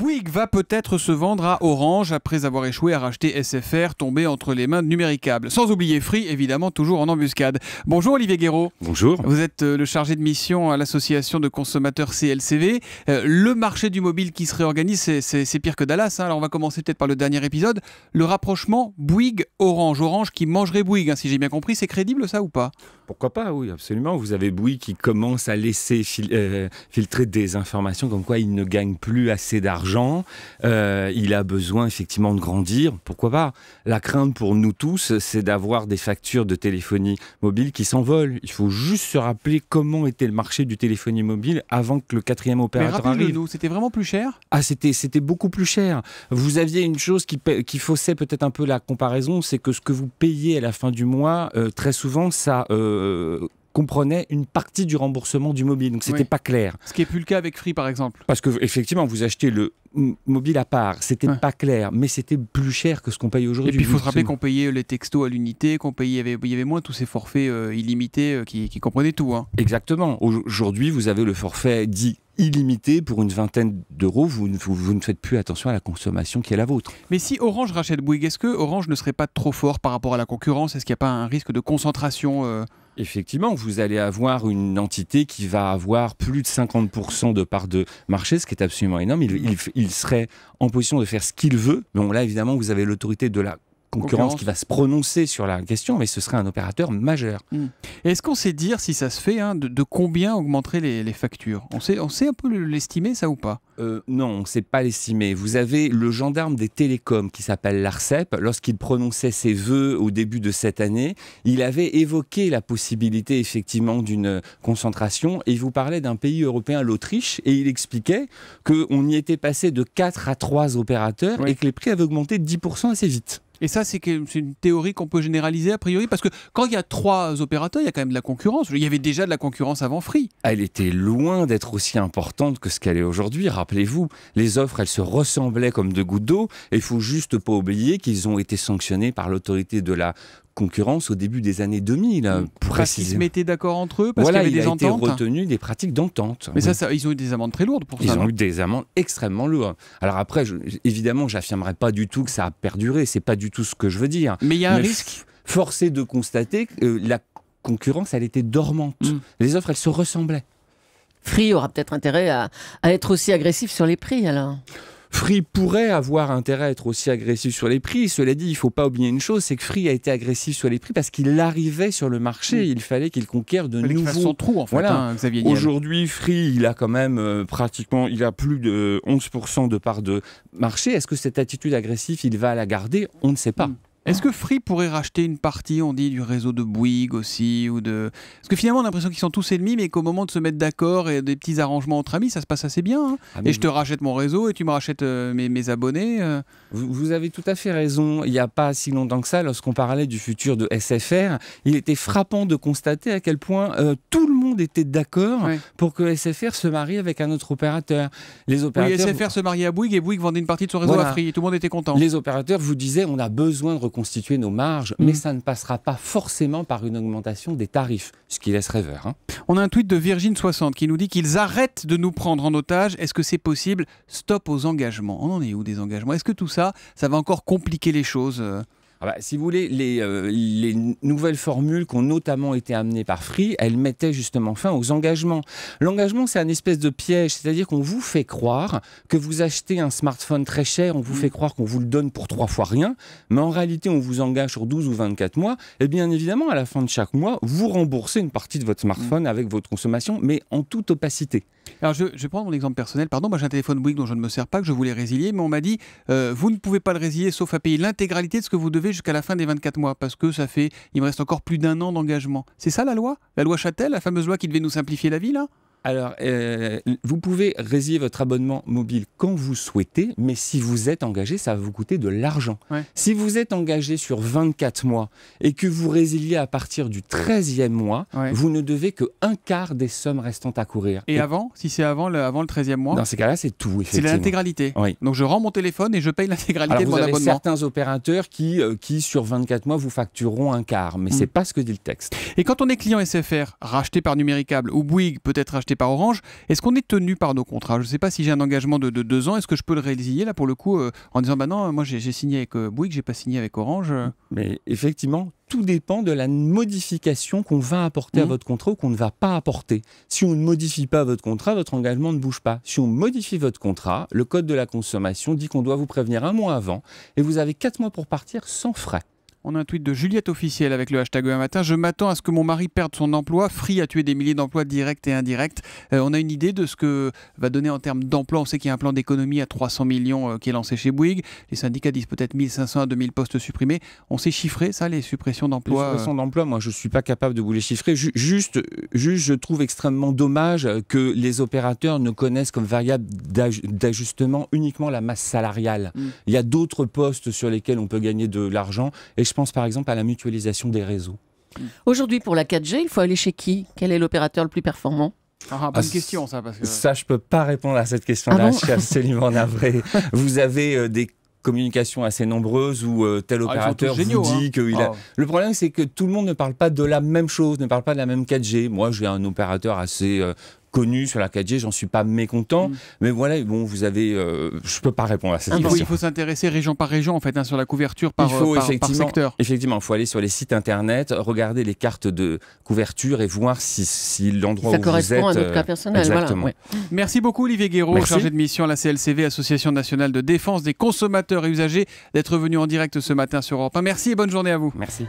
Bouygues va peut-être se vendre à Orange après avoir échoué à racheter SFR, tombé entre les mains de Numéricable. Sans oublier Free, évidemment, toujours en embuscade. Bonjour Olivier Guéraud. Bonjour. Vous êtes euh, le chargé de mission à l'association de consommateurs CLCV. Euh, le marché du mobile qui se réorganise, c'est pire que Dallas. Hein. Alors on va commencer peut-être par le dernier épisode. Le rapprochement Bouygues-Orange. Orange qui mangerait Bouygues, hein, si j'ai bien compris. C'est crédible ça ou pas pourquoi pas, oui, absolument. Vous avez Bouygues qui commence à laisser euh, filtrer des informations comme quoi il ne gagne plus assez d'argent, euh, il a besoin effectivement de grandir, pourquoi pas. La crainte pour nous tous, c'est d'avoir des factures de téléphonie mobile qui s'envolent. Il faut juste se rappeler comment était le marché du téléphonie mobile avant que le quatrième opérateur Mais arrive. C'était vraiment plus cher Ah, c'était beaucoup plus cher. Vous aviez une chose qui, qui faussait peut-être un peu la comparaison, c'est que ce que vous payez à la fin du mois, euh, très souvent, ça... Euh, comprenait une partie du remboursement du mobile. Donc c'était pas clair. Ce qui n'est plus le cas avec Free par exemple. Parce que effectivement, vous achetez le mobile à part. C'était pas clair, mais c'était plus cher que ce qu'on paye aujourd'hui. Et puis il faut se rappeler qu'on payait euh, les textos à l'unité, qu'on payait, il y, avait, moins tous ces forfaits euh, illimités euh, qui, comprenaient tout. Hein. Exactement. Aujourd'hui, vous avez le forfait dit illimité pour une vingtaine d'euros, vous, vous, ne faites plus attention à la consommation qui est la vôtre. Mais si Orange rachète Bouygues, est-ce que Orange ne serait pas trop fort par rapport à la concurrence Est-ce qu'il n'y a pas un risque de concentration Effectivement, vous allez avoir une entité qui va avoir plus de 50% de part de marché, ce qui est absolument énorme. il, il serait en position de faire ce qu'il veut. Bon, là, évidemment, vous avez l'autorité de la concurrence, qui va se prononcer sur la question, mais ce serait un opérateur majeur. Hmm. Est-ce qu'on sait dire, si ça se fait, hein, de, combien augmenteraient les, factures on sait, on sait un peu l'estimer, ça ou pas euh, non, on ne sait pas l'estimer. Vous avez le gendarme des télécoms qui s'appelle l'ARCEP. Lorsqu'il prononçait ses voeux au début de cette année, il avait évoqué la possibilité effectivement d'une concentration et il vous parlait d'un pays européen, l'Autriche, et il expliquait qu'on y était passé de 4 à 3 opérateurs et que les prix avaient augmenté de 10% assez vite. Et ça, c'est une théorie qu'on peut généraliser a priori, parce que quand il y a trois opérateurs, il y a quand même de la concurrence. Il y avait déjà de la concurrence avant Free. Elle était loin d'être aussi importante que ce qu'elle est aujourd'hui. Rappelez-vous, les offres, elles se ressemblaient comme deux gouttes d'eau. Il faut juste pas oublier qu'ils ont été sanctionnés par l'autorité de la concurrence au début des années 2000, là Parce qu'ils se mettaient d'accord entre eux, parce voilà, qu'il y avait il des a retenu des pratiques d'entente. Mais ça, ils ont eu des amendes très lourdes pour ça. Ils ont eu des amendes extrêmement lourdes. Alors après, je, évidemment, j'affirmerai pas du tout que ça a perduré. C'est pas du tout ce que je veux dire. Mais il y a un risque. Forcé de constater que euh, la concurrence, elle était dormante. Mm. Les offres, elles se ressemblaient. Free aura peut-être intérêt à, à être aussi agressif sur les prix alors. Free pourrait avoir intérêt à être aussi agressif sur les prix. Cela dit, il ne faut pas oublier une chose, c'est que Free a été agressif sur les prix parce qu'il arrivait sur le marché. Il fallait qu'il conquiert de nouveaux. Son en voilà. Hein, Aujourd'hui, Free, il a quand même euh, pratiquement, il a plus de 11% de part de marché. Est-ce que cette attitude agressive, il va la garder On ne sait pas. Hmm. Est-ce que Free pourrait racheter une partie, on dit, du réseau de Bouygues aussi ou de... Parce que finalement, on a l'impression qu'ils sont tous ennemis, mais qu'au moment de se mettre d'accord et des petits arrangements entre amis, ça se passe assez bien. Hein. Ah, et je te rachète mon réseau et tu me rachètes euh, mes, abonnés. Euh. Vous, avez tout à fait raison. Il n'y a pas si longtemps que ça, lorsqu'on parlait du futur de SFR, il était frappant de constater à quel point euh, tout le monde était d'accord pour que SFR se marie avec un autre opérateur. Les opérateurs... Oui, SFR se mariait à Bouygues et Bouygues vendait une partie de son réseau à Free. tout le monde était content. Les opérateurs vous disaient, on a besoin de constituer nos marges, mais mm. ça ne passera pas forcément par une augmentation des tarifs, ce qui laisse rêveur. Hein. On a un tweet de Virgin60 qui nous dit qu'ils arrêtent de nous prendre en otage. Est-ce que c'est possible Stop aux engagements. On en est où des engagements Est-ce que tout ça, ça va encore compliquer les choses euh ah bah, si vous voulez, les, euh, les nouvelles formules qui ont notamment été amenées par Free, elles mettaient justement fin aux engagements. L'engagement, c'est un espèce de piège, c'est-à-dire qu'on vous fait croire que vous achetez un smartphone très cher, on vous mm. fait croire qu'on vous le donne pour trois fois rien, mais en réalité, on vous engage sur 12 ou 24 mois, et bien évidemment, à la fin de chaque mois, vous remboursez une partie de votre smartphone mm. avec votre consommation, mais en toute opacité. Alors, je, vais prendre mon exemple personnel. Pardon, moi j'ai un téléphone Bouygues dont je ne me sers pas, que je voulais résilier, mais on m'a dit euh, vous ne pouvez pas le résilier sauf à payer l'intégralité de ce que vous devez jusqu'à la fin des 24 mois, parce que ça fait, il me reste encore plus d'un an d'engagement. C'est ça la loi La loi Châtel, la fameuse loi qui devait nous simplifier la vie, là alors, euh, vous pouvez résilier votre abonnement mobile quand vous souhaitez, mais si vous êtes engagé, ça va vous coûter de l'argent. Si vous êtes engagé sur 24 mois et que vous résiliez à partir du 13e mois, vous ne devez que un quart des sommes restantes à courir. Et, avant, si c'est avant le, avant le 13e mois Dans ces cas-là, c'est tout. C'est l'intégralité. Donc, je rends mon téléphone et je paye l'intégralité de vous avez certains opérateurs qui, euh, qui, sur 24 mois, vous factureront un quart, mais mm. c'est pas ce que dit le texte. Et quand on est client SFR, racheté par Numéricable ou Bouygues, peut-être racheté par Orange. Est-ce qu'on est tenu par nos contrats Je ne sais pas si j'ai un engagement de, deux ans, est-ce que je peux le résilier là pour le coup euh, en disant bah non, moi j'ai signé avec euh, Bouygues, je j'ai pas signé avec Orange euh. Mais effectivement, tout dépend de la modification qu'on va apporter à mmh. votre contrat ou qu'on ne va pas apporter. Si on ne modifie pas votre contrat, votre engagement ne bouge pas. Si on modifie votre contrat, le code de la consommation dit qu'on doit vous prévenir un mois avant et vous avez quatre mois pour partir sans frais. On a un tweet de Juliette officielle avec le hashtag e un matin. Je m'attends à ce que mon mari perde son emploi. Free a tué des milliers d'emplois directs et indirects. Euh, on a une idée de ce que va donner en termes d'emploi. On sait qu'il y a un plan d'économie à 300 millions euh, qui est lancé chez Bouygues. Les syndicats disent peut-être 1500 à 2000 postes supprimés. On sait chiffrer ça, les suppressions d'emplois Les suppressions euh. d'emplois, moi je ne suis pas capable de vous les chiffrer. juste, je trouve extrêmement dommage que les opérateurs ne connaissent comme variable d'ajustement uniquement la masse salariale. Mm. Il y a d'autres postes sur lesquels on peut gagner de l'argent je pense par exemple à la mutualisation des réseaux. Aujourd'hui, pour la 4G, il faut aller chez qui Quel est l'opérateur le plus performant ah, bonne ah, question, ça. Ça, je peux pas répondre à cette question-là. Ah je suis absolument navré. Vous avez euh, des communications assez nombreuses où euh, tel ah, opérateur vous hein. dit que... Le problème, c'est que tout le monde ne parle pas de la même chose, ne parle pas de la même 4G. Moi, j'ai un opérateur assez euh, connu sur la 4G, j'en suis pas mécontent. Mm. Mais voilà, bon, vous avez, euh, je peux pas répondre à cette ah question. il faut s'intéresser région par région, en fait, hein, sur la couverture par, euh, par, secteur. Effectivement, il faut aller sur les sites internet, regarder les cartes de couverture et voir si, si l'endroit où vous êtes. Ça correspond à notre euh, cas personnel. Exactement. Merci beaucoup, Olivier Guéraud, chargé de mission à la CLCV, Association nationale de défense des consommateurs et usagers, d'être venu en direct ce matin sur Europe 1. Merci et bonne journée à vous. Merci.